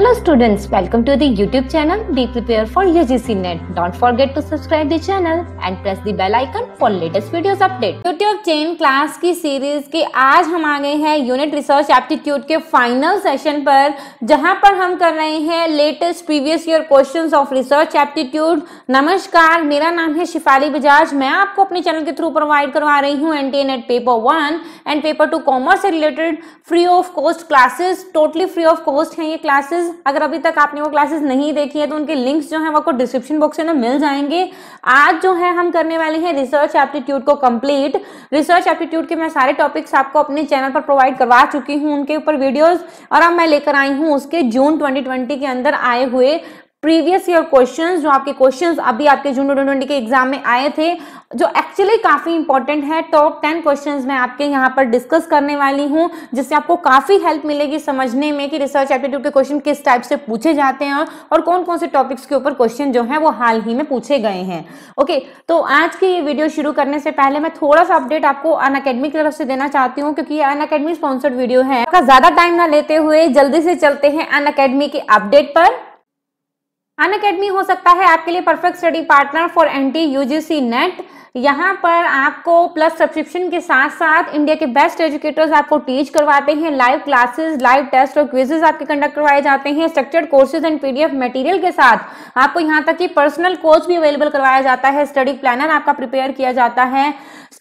Hello students, welcome to the YouTube channel Be Prepare for UGC NET. Don't forget to subscribe the channel and press the bell icon for latest videos update. YouTube chain class की series के आज हम आ गए हैं unit research aptitude के final session पर जहां पर हम कर रहे हैं latest previous year questions of research aptitude नमस्कार मेरा नाम है शिफाली बजाज मैं आपको अपने चैनल के थ्रू प्रोवाइड करवा रही हूँ N T NET paper one and paper two commerce से related free of cost classes totally free of cost है ये क्लासेस अगर अभी तक आपने वो क्लासेस नहीं देखी है तो उनके लिंक्स जो है वो आपको डिस्क्रिप्शन बॉक्स में मिल जाएंगे आज जो है हम करने वाले हैं रिसर्च एप्टीट्यूड को कंप्लीट रिसर्च एप्टीट्यूड के मैं सारे टॉपिक्स आपको अपने चैनल पर प्रोवाइड करवा चुकी हूँ उनके ऊपर वीडियोज और अब मैं लेकर आई हूँ उसके जून ट्वेंटी के अंदर आए हुए प्रीवियस ईयर क्वेश्चंस जो आपके क्वेश्चंस अभी आपके जून ट्वेंटी के एग्जाम में आए थे जो एक्चुअली काफ़ी इंपॉर्टेंट है टॉप टेन क्वेश्चंस मैं आपके यहाँ पर डिस्कस करने वाली हूँ जिससे आपको काफ़ी हेल्प मिलेगी समझने में कि रिसर्च एप्टीट्यूड के क्वेश्चन किस टाइप से पूछे जाते हैं और कौन कौन से टॉपिक्स के ऊपर क्वेश्चन जो है वो हाल ही में पूछे गए हैं ओके तो आज की ये वीडियो शुरू करने से पहले मैं थोड़ा सा अपडेट आपको अन की तरफ से देना चाहती हूँ क्योंकि ये अन अकेडमी स्पॉन्सर्ड वीडियो है ज़्यादा टाइम ना लेते हुए जल्दी से चलते हैं अन अकेडमी के अपडेट पर अन अकेडमी हो सकता है आपके लिए perfect study partner for N T C NET यहाँ पर आपको प्लस सब्सक्रिप्शन के साथ साथ इंडिया के बेस्ट एजुकेटर्स आपको टीच करवाते हैं लाइव क्लासेस लाइव टेस्ट और क्विजेज आपके कंडक्ट करवाए जाते हैं structured courses and PDF material के साथ आपको यहाँ तक कि पर्सनल कोच भी अवेलेबल करवाया जाता है स्टडी प्लानर आपका प्रिपेयर किया जाता है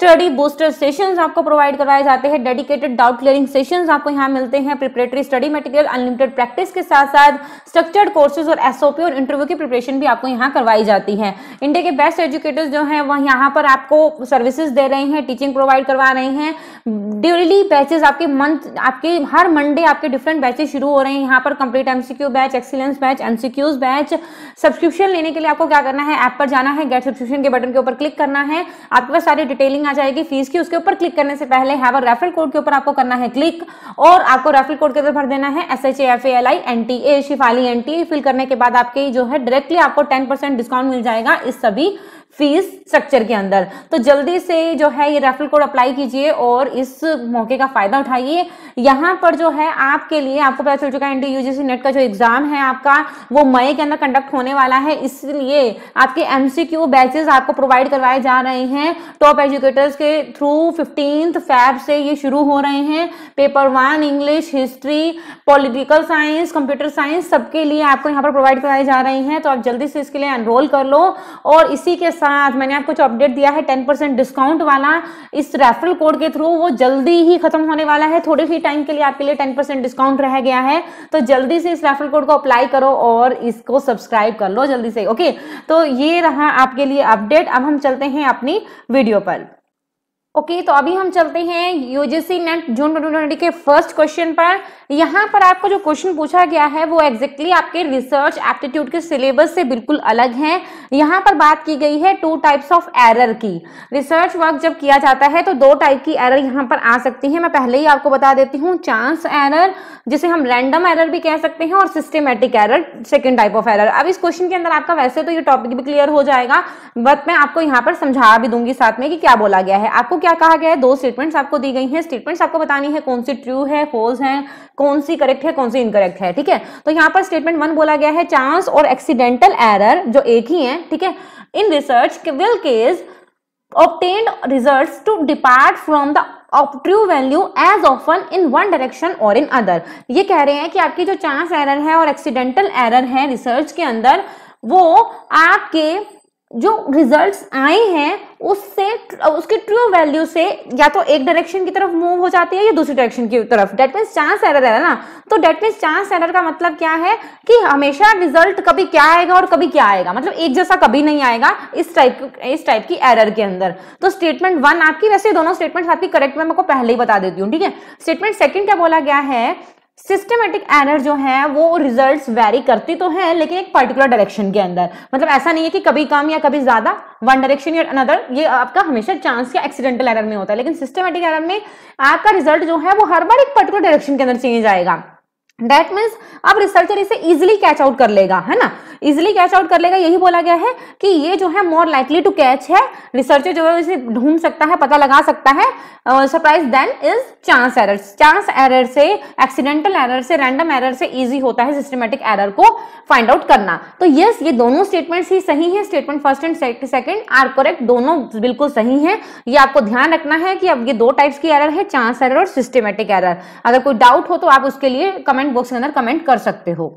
स्टडी बूस्टर सेशंस आपको प्रोवाइड करवाए जाते हैं डेडिकेटेड डाउट क्लियरिंग सेशंस आपको यहाँ मिलते हैं preparatory study material unlimited practice के साथ साथ स्ट्रक्चर्ड कोर्सेज और एसओपी और इंटरव्यू की प्रिपरेशन भी आपको यहाँ करवाई जाती है इंडिया के बेस्ट एजुकेटर्स जो हैं वह यहाँ पर आपको सर्विसेज दे रहे हैं टीचिंग प्रोवाइड करवा रहे हैं डेली बैचेज आपके मंथ आपके हर मंडे आपके डिफरेंट बैचेज शुरू हो रहे हैं यहाँ पर complete MCQ batch excellence batch MCQs batch subscription लेने के लिए आपको क्या करना है ऐप पर जाना है गेट सब्सक्रिप्शन के बटन के ऊपर क्लिक करना है आपके पास सारी डिटेलिंग आ जाएगी फीस की उसके ऊपर क्लिक करने से पहले हैव अ रेफरल कोड के ऊपर आपको करना है क्लिक और आपको रेफरल कोड के अंदर भर देना है S H A F L I N T A Shifali N T fill करने के बाद आपके जो है डायरेक्टली आपको टेन परसेंट डिस्काउंट मिल जाएगा इस सभी फीस स्ट्रक्चर के अंदर तो जल्दी से जो है ये रेफरल कोड अप्लाई कीजिए और इस मौके का फायदा उठाइए यहाँ पर जो है आपके लिए आपको पता चल चुका है एनडी यूजीसी नेट का जो एग्जाम है आपका वो मई के अंदर कंडक्ट होने वाला है इसलिए आपके एमसीक्यू बैचेस आपको प्रोवाइड करवाए जा रहे हैं टॉप एजुकेटर्स के थ्रू फिफ्टींथ फैब से ये शुरू हो रहे हैं paper one English history political science computer science सबके लिए आपको यहाँ पर प्रोवाइड करवाए जा रहे हैं तो आप जल्दी से इसके लिए एनरोल कर लो और इसी के साथ मैंने आपको जो अपडेट दिया है टेन परसेंट डिस्काउंट वाला इस रेफरल कोड के थ्रू वो जल्दी ही खत्म होने वाला है थोड़े ही टाइम के लिए आपके लिए टेन परसेंट डिस्काउंट रह गया है तो जल्दी से इस रेफरल कोड को अप्लाई करो और इसको सब्सक्राइब कर लो जल्दी से ओके तो ये रहा आपके लिए अपडेट अब हम चलते हैं अपनी वीडियो पर ओके okay, तो अभी हम चलते हैं यूजीसी नेट जून 2020 के फर्स्ट क्वेश्चन पर यहाँ पर आपको जो क्वेश्चन पूछा गया है वो एग्जैक्टली exactly आपके रिसर्च एप्टीट्यूड के सिलेबस से बिल्कुल अलग है यहाँ पर बात की गई है टू टाइप्स ऑफ एरर की रिसर्च वर्क जब किया जाता है तो दो टाइप की एरर यहाँ पर आ सकती है मैं पहले ही आपको बता देती हूँ चांस एरर जिसे हम रैंडम एरर भी कह सकते हैं और systematic error second type of error अब इस क्वेश्चन के अंदर आपका वैसे तो ये टॉपिक भी क्लियर हो जाएगा बट मैं आपको यहाँ पर समझा भी दूंगी साथ में कि क्या बोला गया है आपको क्या कहा गया है दो स्टेटमेंट्स आपको दी गई है स्टेटमेंट्स आपको बतानी है कौन सी ट्रू है फोल्स है कौन सी करेक्ट है कौन सी इनकरेक्ट है ठीक है तो यहाँ पर स्टेटमेंट वन बोला गया है चांस और एक्सीडेंटल एरर जो एक ही है ठीक है in research will case obtained result to depart from the true value as often in one direction और इन अदर ये कह रहे हैं कि आपकी जो चांस एरर है और एक्सीडेंटल एरर है रिसर्च के अंदर वो आपके जो रिजल्ट्स आए हैं उससे उसके ट्रू वैल्यू से या तो एक डायरेक्शन की तरफ मूव हो जाती है या दूसरी डायरेक्शन की तरफ डेट मीन्स चांस एरर है ना तो डेट मीन्स चांस एरर का मतलब क्या है कि हमेशा रिजल्ट कभी क्या आएगा और कभी क्या आएगा मतलब एक जैसा कभी नहीं आएगा इस टाइप इस टाइप की एरर के अंदर तो स्टेटमेंट वन आपकी वैसे दोनों स्टेटमेंट आपकी करेक्ट मैं आपको पहले ही बता देती हूँ ठीक है स्टेटमेंट सेकेंड क्या बोला गया है सिस्टमेटिक एरर जो है वो रिजल्ट्स वेरी करती तो है लेकिन एक पर्टिकुलर डायरेक्शन के अंदर मतलब ऐसा नहीं है कि कभी कम या कभी ज्यादा वन डायरेक्शन या अनदर ये आपका हमेशा चांस या एक्सीडेंटल एरर में होता है लेकिन सिस्टमेटिक एरर में आपका रिजल्ट जो है वो हर बार एक पर्टिकुलर डायरेक्शन के अंदर चेंज आएगा दैट मीन्स अब रिसर्चर इसे इजिली कैच आउट कर लेगा है ना इजिली कैच आउट कर लेगा यही बोला गया है कि ये जो है मोर लाइकली टू कैच है रिसर्चर जो है इसे ढूंढ सकता है पता लगा सकता है surprise then is chance error chance error से एक्सीडेंटल एरर से रैंडम एरर से इजी होता है सिस्टमेटिक एरर को फाइंड आउट करना तो यस yes, ये दोनों स्टेटमेंट ही सही है statement first and second are correct दोनों बिल्कुल सही है ये आपको ध्यान रखना है कि अब ये दो टाइप्स की एरर है चांस एरर और सिस्टमेटिक एरर अगर कोई डाउट हो तो आप उसके लिए कमेंट कमेंट बॉक्स के अंदर कमेंट कर सकते हो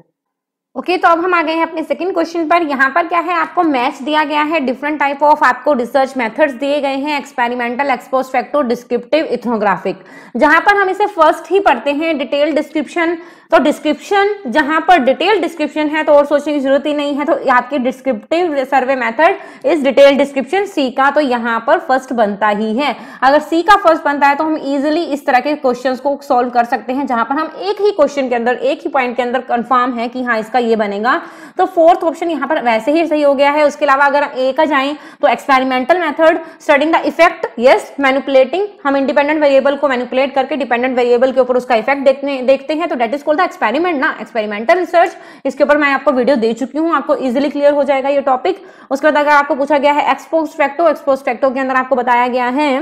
ओके okay, तो अब हम आ गए हैं अपने सेकंड क्वेश्चन पर यहाँ पर क्या है आपको मैच दिया गया है डिफरेंट टाइप ऑफ आपको रिसर्च मेथड्स दिए गए हैं एक्सपेरिमेंटल एक्सपोस्ट्रैक्टो डिस्क्रिप्टिव इथनोग्राफिक जहां पर हम इसे फर्स्ट ही पढ़ते हैं डिटेल डिस्क्रिप्शन तो डिस्क्रिप्शन जहां पर डिटेल डिस्क्रिप्शन है तो और सोचने की जरूरत ही नहीं है तो आपके डिस्क्रिप्टिव सर्वे मैथड इस डिटेल डिस्क्रिप्शन सी का तो यहाँ पर फर्स्ट बनता ही है अगर सी का फर्स्ट बनता है तो हम इजिली इस तरह के क्वेश्चन को सोल्व कर सकते हैं जहां पर हम एक ही क्वेश्चन के अंदर एक ही पॉइंट के अंदर कन्फर्म है कि हाँ इसका आपका ये बनेगा तो फोर्थ ऑप्शन यहाँ पर वैसे ही सही हो गया है उसके अलावा अगर ए का जाए तो experimental method studying the effect yes manipulating हम इंडिपेंडेंट वेरिएबल को मैनुपुलेट करके डिपेंडेंट वेरिएबल के ऊपर उसका इफेक्ट देखने देखते हैं तो that is called the experiment ना एक्सपेरिमेंटल रिसर्च इसके ऊपर मैं आपको वीडियो दे चुकी हूँ आपको इजिली क्लियर हो जाएगा ये टॉपिक उसके बाद अगर आपको पूछा गया है एक्सपोज फैक्टो एक्सपोज फैक्टो के अंदर आपको बताया गया है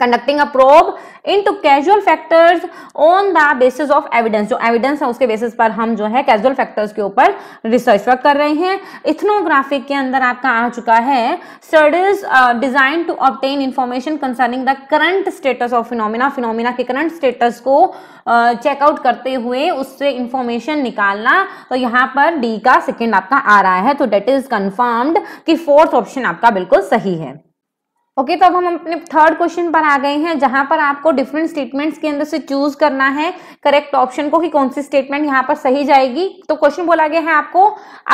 conducting a probe into causal factors on the basis of evidence जो एविडेंस है उसके बेसिस पर हम जो है कैजुअल फैक्टर्स के ऊपर रिसर्च वर्क कर रहे हैं इथनोग्राफिक के अंदर आपका आ चुका है studies design to obtain information concerning the current status of phenomena phenomena के करंट स्टेटस को चेकआउट uh, करते हुए उससे इंफॉर्मेशन निकालना तो यहाँ पर डी का सेकेंड आपका आ रहा है तो डेट इज कन्फर्म्ड कि फोर्थ ऑप्शन आपका बिल्कुल सही है ओके okay, तो अब हम अपने थर्ड क्वेश्चन पर आ गए हैं जहां पर आपको डिफरेंट स्टेटमेंट्स के अंदर से चूज करना है करेक्ट ऑप्शन को कि कौन सी स्टेटमेंट यहां पर सही जाएगी तो क्वेश्चन बोला गया है आपको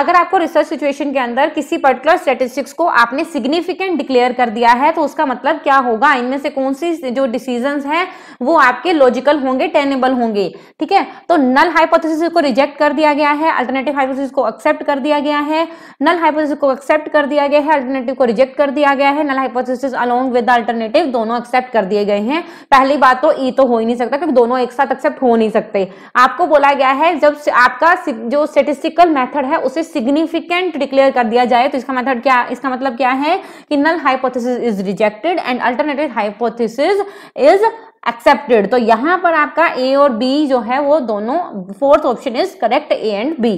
अगर आपको रिसर्च सिचुएशन के अंदर किसी पर्टिकुलर स्टेटिस्टिक्स को आपने सिग्निफिकेंट डिक्लेयर कर दिया है तो उसका मतलब क्या होगा इनमें से कौन सी जो डिसीजन है वो आपके लॉजिकल होंगे टेनेबल होंगे ठीक है तो नल हाइपोथिस को रिजेक्ट कर दिया गया है अल्टरनेटिव हाइपोथिस को एक्सेप्ट कर दिया गया है नल हाइपोथिस को एक्सेप्ट कर दिया गया है अल्टरनेटिव को रिजेक्ट कर दिया गया है null hypothesis services along with alternative दोनों एक्सेप्ट कर दिए गए हैं पहली बात तो ई तो हो ही नहीं सकता क्योंकि दोनों एक साथ एक्सेप्ट हो नहीं सकते आपको बोला गया है जब आपका जो स्टेटिस्टिकल मेथड है उसे सिग्निफिकेंट डिक्लेयर कर दिया जाए तो इसका मेथड क्या इसका मतलब क्या है कि null hypothesis is rejected and alternative hypothesis is accepted तो यहां पर आपका ए और बी जो है वो दोनों fourth option is correct A and B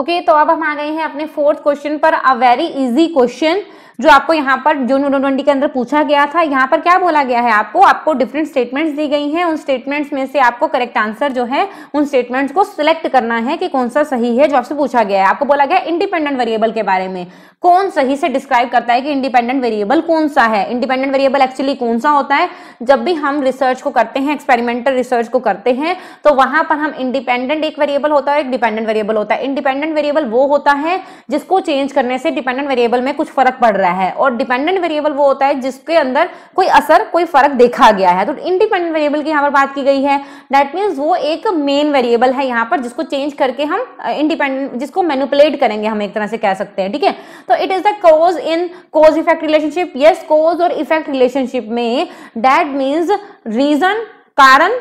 okay तो अब हम आ गए हैं अपने फोर्थ क्वेश्चन पर अ वेरी इजी क्वेश्चन जो आपको यहाँ पर जून ट्वेंटी के अंदर पूछा गया था यहाँ पर क्या बोला गया है आपको आपको डिफरेंट स्टेटमेंट्स दी गई हैं उन स्टेटमेंट्स में से आपको करेक्ट आंसर जो है उन स्टेटमेंट्स को सिलेक्ट करना है कि कौन सा सही है जो आपसे पूछा गया है आपको बोला गया इंडिपेंडेंट वेरिएबल के बारे में कौन सही से डिस्क्राइब करता है कि इंडिपेंडेंट वेरिएबल कौन सा है इंडिपेंडेंट वेरिएबल एक्चुअली कौन सा होता है जब भी हम रिसर्च को करते हैं एक्सपेरिमेंटल रिसर्च को करते हैं तो वहां पर हम इंडिपेंडेंट एक वेरिएबल होता है एक डिपेंडेंट वेरिएबल होता है इंडिपेंडेंट वेरिएबल वो होता है जिसको चेंज करने से डिपेंडेंट वेरिएबल में कुछ फर्क पड़ रहा है गया है और डिपेंडेंट वेरिएबल वो होता है जिसके अंदर कोई असर कोई फर्क देखा गया है तो इंडिपेंडेंट वेरिएबल की यहाँ पर बात की गई है दैट मीन्स वो एक मेन वेरिएबल है यहाँ पर जिसको चेंज करके हम इंडिपेंडेंट जिसको मैनुपुलेट करेंगे हम एक तरह से कह सकते हैं ठीक है तो it is the cause in cause effect relationship yes cause और इफेक्ट रिलेशनशिप में दैट मीन्स रीजन कारण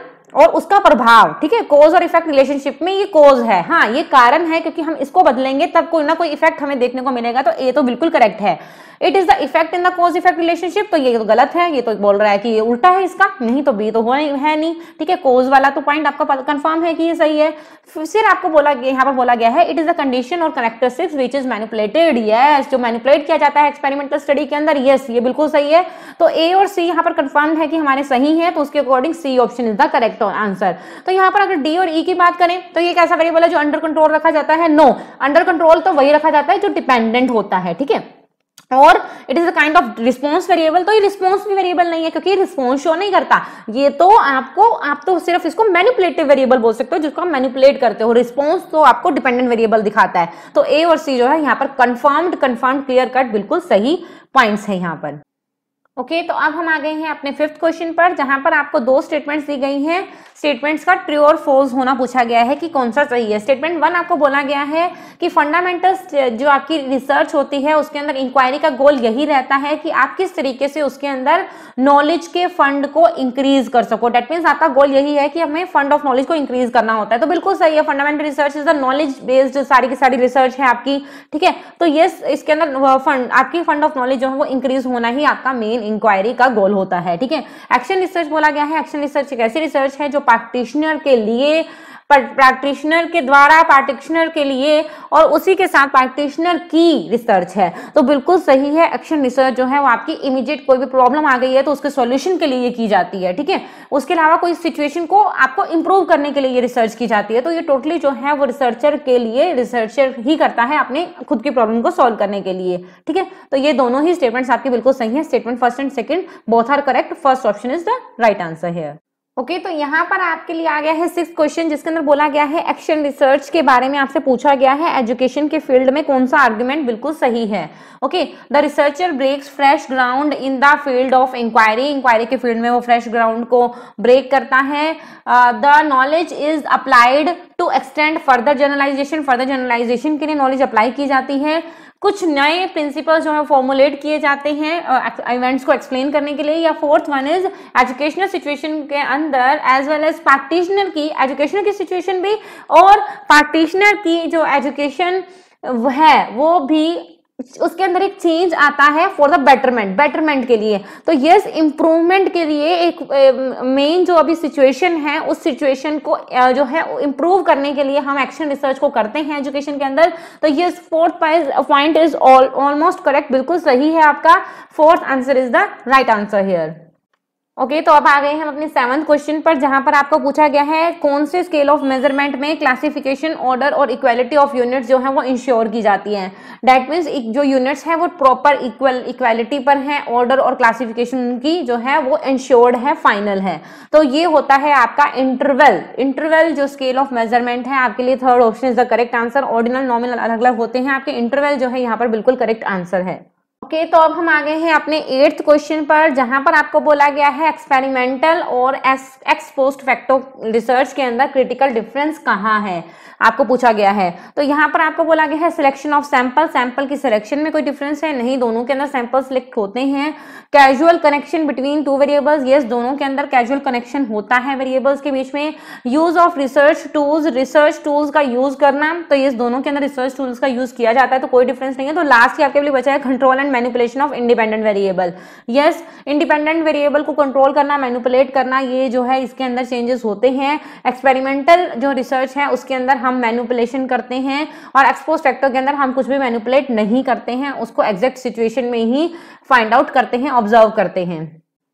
और उसका प्रभाव ठीक है कोज और इफेक्ट रिलेशनशिप में ये कोज है हाँ ये कारण है क्योंकि हम इसको बदलेंगे तब कोई ना कोई इफेक्ट हमें देखने को मिलेगा तो ये तो बिल्कुल करेक्ट है it is the effect in the cause effect relationship तो ये तो गलत है ये तो बोल रहा है कि ये उल्टा है इसका नहीं तो बी तो हुआ है नहीं ठीक है कोज वाला तो पॉइंट आपका कंफर्म है कि ये सही है फिर आपको बोला गया यहाँ पर बोला गया है इट इज द कंडीशन और characteristics which is manipulated yes जो मैनिपुलेट किया जाता है एक्सपेरिमेंटल स्टडी के अंदर यस ये बिल्कुल सही है तो ए और सी यहाँ पर कंफर्म है कि हमारे सही है तो उसके according C option is the correct answer तो यहाँ पर अगर डी और ई e की बात करें तो ये कैसा वेरिएबल है जो अंडर कंट्रोल रखा जाता है नो अंडर कंट्रोल तो वही रखा जाता है जो डिपेंडेंट होता है ठीक है और it is a kind of response variable तो ये रिस्पॉन्स भी वेरिएबल नहीं है क्योंकि रिस्पॉन्स शो नहीं करता ये तो आपको आप तो सिर्फ इसको मैनिपुलेटिव वेरिएबल बोल सकते हो जिसको आप मैनिपुलेट करते हो रिस्पॉन्स तो आपको डिपेंडेंट वेरिएबल दिखाता है तो ए और सी जो है यहाँ पर कन्फर्म्ड कन्फर्म क्लियर कट बिल्कुल सही पॉइंट्स है यहाँ पर ओके okay, तो अब हम आ गए हैं अपने फिफ्थ क्वेश्चन पर जहां पर आपको दो स्टेटमेंट्स दी गई हैं स्टेटमेंट्स का ट्रू और फोल्स होना पूछा गया है कि कौन सा सही है स्टेटमेंट वन आपको बोला गया है कि फंडामेंटल्स जो आपकी रिसर्च होती है उसके अंदर इंक्वायरी का गोल यही रहता है कि आप किस तरीके से उसके अंदर नॉलेज के फंड को इंक्रीज कर सको डेट मीन्स आपका गोल यही है कि हमें फंड ऑफ नॉलेज को इंक्रीज करना होता है तो बिल्कुल सही है fundamental research is the knowledge based सारी की सारी रिसर्च है आपकी ठीक है तो ये इसके अंदर फंड आपकी फंड ऑफ नॉलेज जो है वो इंक्रीज होना ही आपका मेन इंक्वायरी का गोल होता है ठीक है एक्शन रिसर्च बोला गया है एक्शन रिसर्च एक ऐसी रिसर्च है जो प्रैक्टिशनर के लिए प्रैक्टिशनर के द्वारा प्रैक्टिशनर के लिए और उसी के साथ प्रैक्टिशनर की रिसर्च है तो बिल्कुल सही है एक्शन रिसर्च जो है वो आपकी इमीडिएट कोई भी प्रॉब्लम आ गई है तो उसके सॉल्यूशन के लिए की जाती है ठीक है उसके अलावा कोई सिचुएशन को आपको इंप्रूव करने के लिए ये रिसर्च की जाती है तो ये टोटली जो है वो रिसर्चर के लिए रिसर्चर ही करता है अपने खुद की प्रॉब्लम को सॉल्व करने के लिए ठीक है तो ये दोनों ही स्टेटमेंट्स आपके बिल्कुल सही है statement first and second both are correct first option is the right answer here okay okay, तो यहाँ पर आपके लिए आ गया है सिक्स क्वेश्चन जिसके अंदर बोला गया है एक्शन रिसर्च के बारे में आपसे पूछा गया है एजुकेशन के फील्ड में कौन सा आर्ग्यूमेंट बिल्कुल सही है okay the researcher breaks fresh ground in the field of inquiry inquiry के फील्ड में वो फ्रेश ग्राउंड को ब्रेक करता है the knowledge is applied to extend further generalization further generalization के लिए नॉलेज अप्लाई की जाती है कुछ नए प्रिंसिपल्स जो है फॉर्मुलेट किए जाते हैं इवेंट्स को एक्सप्लेन करने के लिए या fourth one is educational situation के अंदर एज वेल एज पार्टिशनर की एजुकेशनल की सिचुएशन भी और पार्टिशनर की जो एजुकेशन है वो भी उसके अंदर एक चेंज आता है फॉर द बेटरमेंट बेटरमेंट के लिए तो यस yes, इम्प्रूवमेंट के लिए एक मेन जो अभी सिचुएशन है उस सिचुएशन को जो है इम्प्रूव करने के लिए हम एक्शन रिसर्च को करते हैं एजुकेशन के अंदर तो yes fourth point is almost correct बिल्कुल सही है आपका fourth answer is the right answer here okay okay, तो अब आ गए हम अपने सेवंथ क्वेश्चन पर जहां पर आपको पूछा गया है कौन से स्केल ऑफ मेजरमेंट में क्लासिफिकेशन ऑर्डर और इक्वालिटी ऑफ यूनिट्स जो है वो इंश्योर की जाती है डेट मीन्स जो यूनिट्स हैं वो प्रॉपर इक्वल इक्वालिटी पर हैं ऑर्डर और क्लासिफिकेशन की जो है वो इंश्योर्ड है फाइनल है तो ये होता है आपका इंटरवल इंटरवेल जो स्केल ऑफ मेजरमेंट है आपके लिए third option is the correct answer ordinal nominal अलग अलग होते हैं आपके इंटरवल जो है यहाँ पर बिल्कुल करेक्ट आंसर है ओके तो अब हम आ गए हैं अपने एट्थ क्वेश्चन पर जहां पर आपको बोला गया है एक्सपेरिमेंटल और एक्स पोस्ट फैक्टो रिसर्च के अंदर क्रिटिकल डिफरेंस कहाँ है आपको पूछा गया है तो यहाँ पर आपको बोला गया है सिलेक्शन ऑफ सैंपल सैंपल की सिलेक्शन में कोई डिफरेंस है नहीं दोनों के अंदर सैंपल सिलेक्ट होते हैं causal connection between two variables yes दोनों के अंदर कैजुअल कनेक्शन होता है वेरिएबल्स के बीच में use of research tools research tools का यूज करना तो ये दोनों के अंदर रिसर्च टूल्स का यूज किया जाता है तो कोई डिफरेंस नहीं है तो लास्ट ही आपके लिए बचा है control and manipulation of independent variable yes independent variable को कंट्रोल करना मैनिपुलेट करना ये जो है इसके अंदर चेंजेस होते हैं एक्सपेरिमेंटल जो रिसर्च है उसके अंदर हम मैनिपुलेशन करते हैं और एक्सपोज फैक्टर के अंदर हम कुछ भी मैनिपुलेट नहीं करते हैं उसको एग्जैक्ट सिचुएशन में ही फाइंड आउट करते हैं ऑब्जर्व करते हैं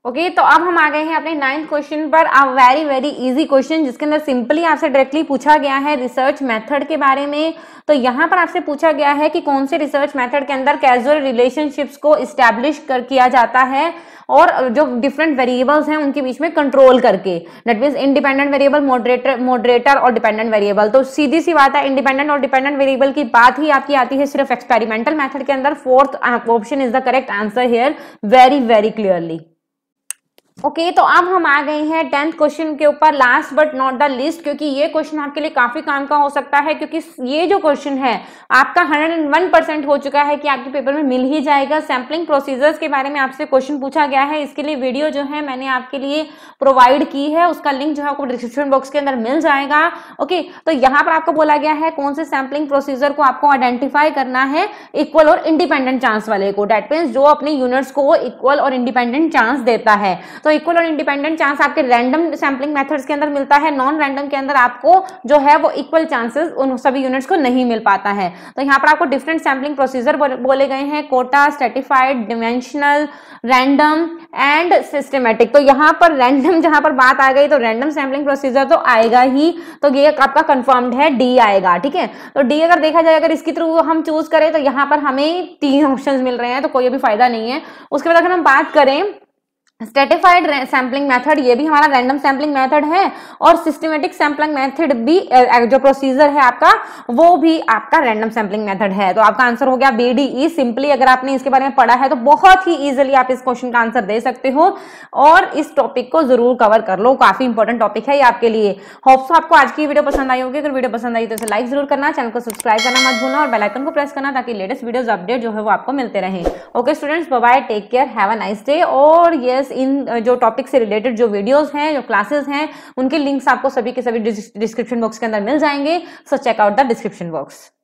ओके okay, तो अब हम आ गए हैं अपने नाइन्थ क्वेश्चन पर अब वेरी वेरी इजी क्वेश्चन जिसके अंदर सिंपली आपसे डायरेक्टली पूछा गया है रिसर्च मेथड के बारे में तो यहाँ पर आपसे पूछा गया है कि कौन से रिसर्च मेथड के अंदर कैजुअल रिलेशनशिप्स को इस्टेब्लिश कर किया जाता है और जो डिफरेंट वेरिएबल्स हैं उनके बीच में कंट्रोल करके that means independent variable moderator moderator और डिपेंडेंट वेरिएबल तो सीधी सी बात है इंडिपेंडेंट और डिपेंडेंट वेरिएबल की बात ही आपकी आती है सिर्फ एक्सपेरिमेंटल मेथड के अंदर fourth option is the correct answer here very very clearly okay okay, तो अब हम आ गए हैं टेंथ क्वेश्चन के ऊपर last but not the least क्योंकि ये क्वेश्चन आपके लिए काफी काम का हो सकता है क्योंकि ये जो क्वेश्चन है आपका 101 परसेंट हो चुका है कि आपके पेपर में मिल ही जाएगा सैम्पलिंग प्रोसीजर्स के बारे में आपसे क्वेश्चन पूछा गया है इसके लिए वीडियो जो है मैंने आपके लिए प्रोवाइड की है उसका लिंक जो है आपको डिस्क्रिप्शन बॉक्स के अंदर मिल जाएगा ओके okay, तो यहाँ पर आपको बोला गया है कौन से सैम्पलिंग प्रोसीजर को आपको आइडेंटिफाई करना है इक्वल और इंडिपेंडेंट चांस वाले को डेट मीन्स जो अपने यूनिट्स को इक्वल और इंडिपेंडेंट चांस देता है तो इक्वल और इंडिपेंडेंट चांस आपके रैंडम सैम्पलिंग मेथड्स के अंदर मिलता है नॉन रैंडम के अंदर आपको जो है वो इक्वल चांसेस उन सभी यूनिट्स को नहीं मिल पाता है तो यहाँ पर आपको डिफरेंट सैम्पलिंग प्रोसीजर बोले गए हैं quota stratified dimensional random and systematic तो यहाँ पर रैंडम जहां पर बात आ गई तो रैंडम सैम्पलिंग प्रोसीजर तो आएगा ही तो ये आपका कंफर्म्ड है डी आएगा ठीक है तो डी अगर देखा जाए अगर इसके थ्रू हम चूज करें तो यहाँ पर हमें तीन ऑप्शन मिल रहे हैं तो कोई अभी फायदा नहीं है उसके बाद अगर हम बात करें स्टेटिफाइड सैम्पलिंग मेथड ये भी हमारा रैंडम सैम्पलिंग मेथड है और सिस्टमेटिक सैम्पलिंग मेथड भी जो प्रोसीजर है आपका वो भी आपका रैंडम सैम्पलिंग मेथड है तो आपका आंसर हो गया बी डी ई सिंपली अगर आपने इसके बारे में पढ़ा है तो बहुत ही इजीली आप इस क्वेश्चन का आंसर दे सकते हो और इस टॉपिक को जरूर कवर कर लो काफी इंपॉर्टेंट टॉपिक है ये आपके लिए होप्स तो आपको आज की वीडियो पसंद आई होगी अगर वीडियो पसंद आई तो इसे लाइक जरूर करना चैनल को सब्सक्राइब करना मत भूलना और बेलाइकन को प्रेस करना ताकि लेटेस्ट वीडियोज अपडेट जो है वो आपको मिलते रहे okay students bye take care have a nice day और ये क्लासेस इन uh, जो टॉपिक से रिलेटेड जो वीडियोस हैं जो क्लासेस हैं उनके लिंक्स आपको सभी के सभी डिस्क्रिप्शन बॉक्स के अंदर मिल जाएंगे so check out the description box